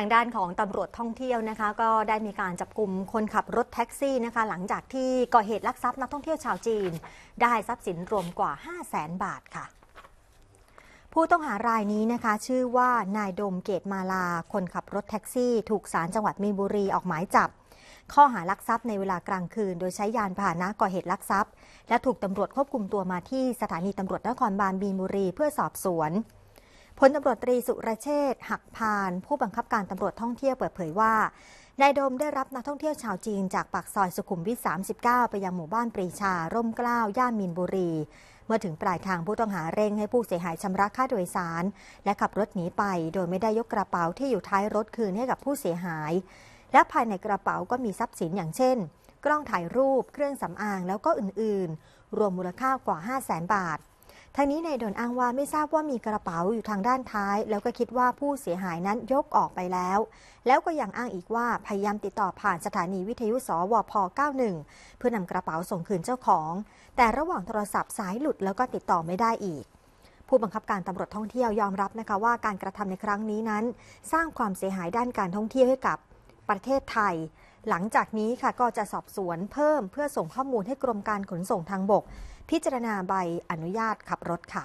ทางด้านของตำรวจท่องเที่ยวนะคะก็ได้มีการจับกลุ่มคนขับรถแท็กซี่นะคะหลังจากที่ก่อเหตุลักทรัพย์นักท่องเที่ยวชาวจีน ได้ทรัพย์สินรวมกว่า5 0 0แสนบาทค่ะ ผู้ต้องหารายนี้นะคะ ชื่อว่านายดมเกตมาลา คนขับรถแท็กซี่ ถูกสารจังหวัดมีนบุรีออกหมายจับ ข้อหารักทรัพย์ในเวลากลางคืนโดยใช้ยานพาหนะก่อเหตุลักทรัพย์ และถูกตำรวจควบคุมตัวมาที่สถานีตำรวจนครบาลมีนบุรีเพื่อสอบสวนพลตำรวจตรีสุรเชษฐหักพานผู้บังคับการตำรวจท่องเที่ยวเปิดเผยว่า นายโดมได้รับนักท่องเที่ยวชาวจีนจากปากซอยสุขุมวิท 39 ไปยังหมู่บ้านปรีชา ร่มเกล้า ย่านมีนบุรี เมื่อถึงปลายทางผู้ต้องหาเร่งให้ผู้เสียหายชำระค่าโดยสาร และขับรถหนีไปโดยไม่ได้ยกกระเป๋าที่อยู่ท้ายรถคืนให้กับผู้เสียหาย และภายในกระเป๋าก็มีทรัพย์สินอย่างเช่น กล้องถ่ายรูปเครื่องสำอางแล้วก็อื่นๆ รวมมูลค่ากว่า 5 0 0 0 0 0 บาททั้งนี้นายดนอ้างว่าไม่ทราบว่ามีกระเป๋าอยู่ทางด้านท้าย แล้วก็คิดว่าผู้เสียหายนั้นยกออกไปแล้ว แล้วก็ยังอ้างอีกว่าพยายามติดต่อผ่านสถานีวิทยุสวพ91 เพื่อนำกระเป๋าส่งคืนเจ้าของ แต่ระหว่างโทรศัพท์สายหลุดแล้วก็ติดต่อไม่ได้อีก ผู้บังคับการตำรวจท่องเที่ยวยอมรับนะคะว่าการกระทำในครั้งนี้นั้น สร้างความเสียหายด้านการท่องเที่ยวให้กับประเทศไทย หลังจากนี้ค่ะ ก็จะสอบสวนเพิ่ม เพื่อส่งข้อมูลให้กรมการขนส่งทางบก พิจารณาใบอนุญาตขับรถค่ะ